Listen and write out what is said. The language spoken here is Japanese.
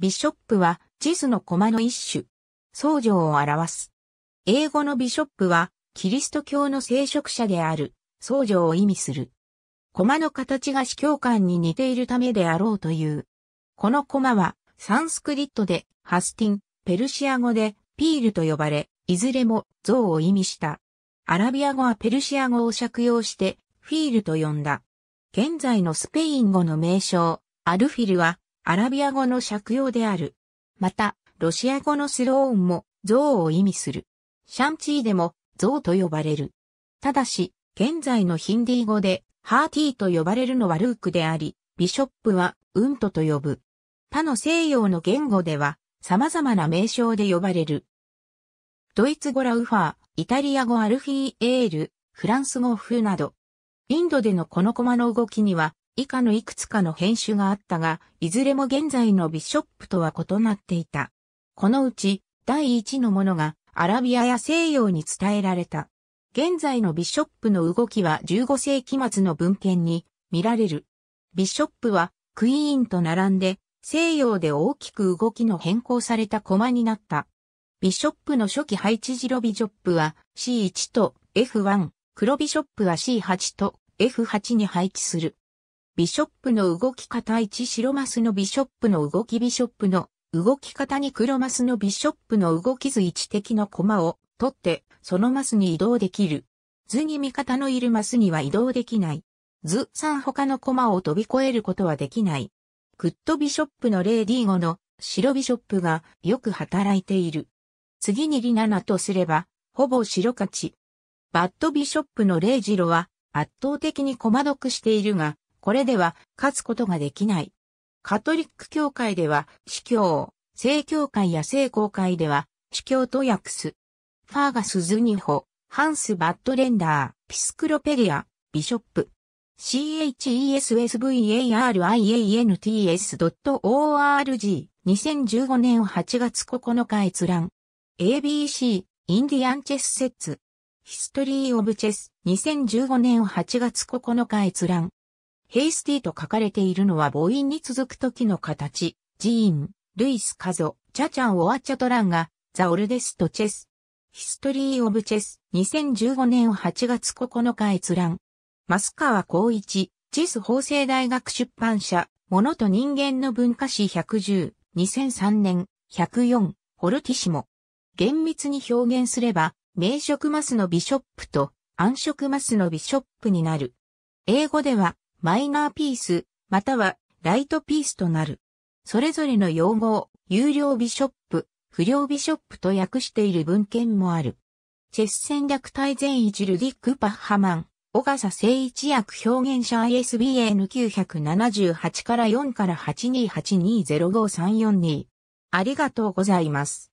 ビショップは地図のコマの一種。僧侶を表す。英語のビショップはキリスト教の聖職者である僧侶を意味する。コマの形が司教官に似ているためであろうという。このコマはサンスクリットでハスティン、ペルシア語でピールと呼ばれ、いずれも像を意味した。アラビア語はペルシア語を借用してフィールと呼んだ。現在のスペイン語の名称、アルフィルはアラビア語の借用である。また、ロシア語のスローンも像を意味する。シャンチーでも像と呼ばれる。ただし、現在のヒンディー語でハーティーと呼ばれるのはルークであり、ビショップはウントと呼ぶ。他の西洋の言語では様々な名称で呼ばれる。ドイツ語ラウファー、イタリア語アルフィーエール、フランス語風など。インドでのこのコマの動きには以下のいくつかの編集があったが、いずれも現在のビショップとは異なっていた。このうち、第一のものがアラビアや西洋に伝えられた。現在のビショップの動きは15世紀末の文献に見られる。ビショップはクイーンと並んで西洋で大きく動きの変更された駒になった。ビショップの初期配置ジロビジョップは C1 と F1、黒ビショップは C8 と F8 に配置する。ビショップの動き方1白マスのビショップの動きビショップの動き方2黒マスのビショップの動き図1的の駒を取って、そのマスに移動できる。図に味方のいるマスには移動できない。図3他の駒を飛び越えることはできない。クッドビショップの 0D5 の白ビショップがよく働いている。次にリナナとすれば、ほぼ白勝ち。バッドビショップの0ジロは圧倒的に駒得しているが、これでは勝つことができない。カトリック教会では、司教、正教会や聖公会では、司教と訳す。ファーガス・ズニホ、ハンス・バッドレンダー、ピスクロペリア、ビショップ。chesvariants.org 2015年8月9日閲覧 ABC インディアンチェス説ヒストリー・オブ・チェス2015年8月9日閲覧ヘイスティと書かれているのは母音に続く時の形、ジーン、ルイス・カゾ、チャチャン・オアチャトランが、ザ・オルデスト・チェス。ヒストリー・オブ・チェス、2015年8月9日閲覧。マスカコウイチェス法政大学出版社、物と人間の文化史110、2003年、104、ホルティシモ。厳密に表現すれば、名色マスのビショップと暗色マスのビショップになる。英語では、マイナーピース、またはライトピースとなる。それぞれの用語を有料ビショップ、不良ビショップと訳している文献もある。チェス戦略大全一ルディック・パッハマン、小笠聖一役表現者 ISBN978 から4から828205342。ありがとうございます。